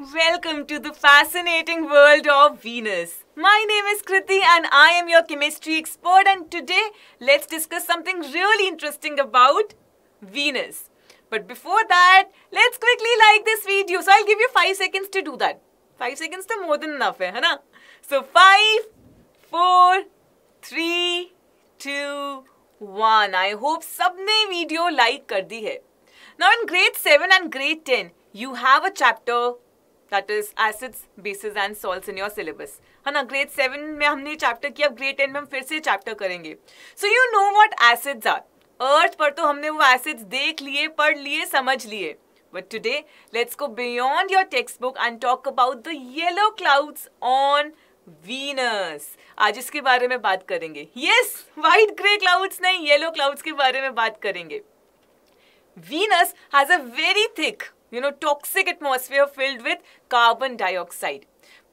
Welcome to the fascinating world of Venus. My name is Kriti and I am your chemistry expert and today let's discuss something really interesting about Venus. But before that, let's quickly like this video. So I'll give you 5 seconds to do that. 5 seconds to more than enough, eh, hai, na? So 5, 4, 3, 2, 1. I hope सबने video like कर दी है. Now in grade 7 and grade 10, you have a chapter that is acids bases and salt in your syllabus है ना grade seven में हमने chapter किया अब grade ten में हम फिर से चैप्टर करेंगे so you know what acids are earth पर तो हमने वो एसिड्स देख लिए पढ़ लिए समझ लिए but today let's go beyond your text book and talk about the yellow clouds on Venus आज इसके बारे में बात करेंगे यस व्हाइट ग्रे क्लाउड्स नहीं येलो क्लाउड्स के बारे में बात करेंगे Venus has a very thick you know, toxic atmosphere filled with carbon dioxide.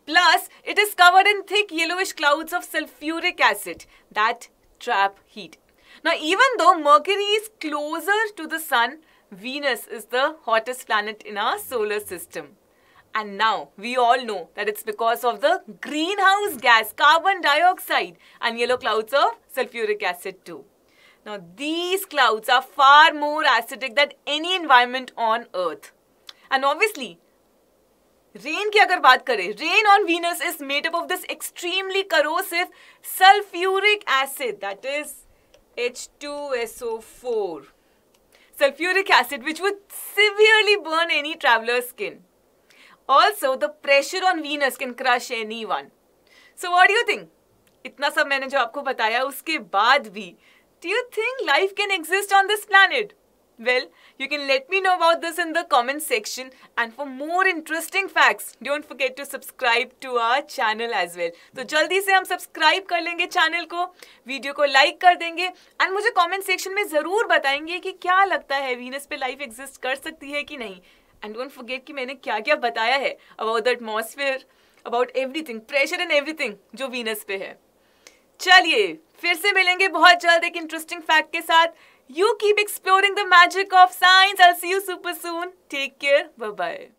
Plus, it is covered in thick yellowish clouds of sulfuric acid that trap heat. Now, even though Mercury is closer to the Sun, Venus is the hottest planet in our solar system. And now we all know that it's because of the greenhouse gas, carbon dioxide, and yellow clouds of sulfuric acid too. Now, these clouds are far more acidic than any environment on Earth. And obviously, rain. की अगर बात करें rain on Venus is made up of this extremely corrosive sulphuric acid that is H two S sulfuric acid which would severely burn any traveler's skin. Also, the pressure on Venus can crush anyone. So what do you think? इतना सब मैंने जो आपको बताया उसके बाद भी do you think life can exist on this planet? Well, you can let me know about this in the comment section and for more interesting facts, don't forget to subscribe to our channel as well. तो जल्दी से हम subscribe कर लेंगे channel को video को like कर देंगे and मुझे comment section में ज़रूर बताएंगे कि क्या लगता है Venus पे life exist कर सकती है कि नहीं And don't forget कि मैंने क्या क्या बताया है about the atmosphere, about everything, pressure and everything जो Venus पे है चलिए फिर से मिलेंगे बहुत जल्द एक इंटरेस्टिंग फैक्ट के साथ You keep exploring the magic of science. I'll see you super soon. Take care. Bye bye.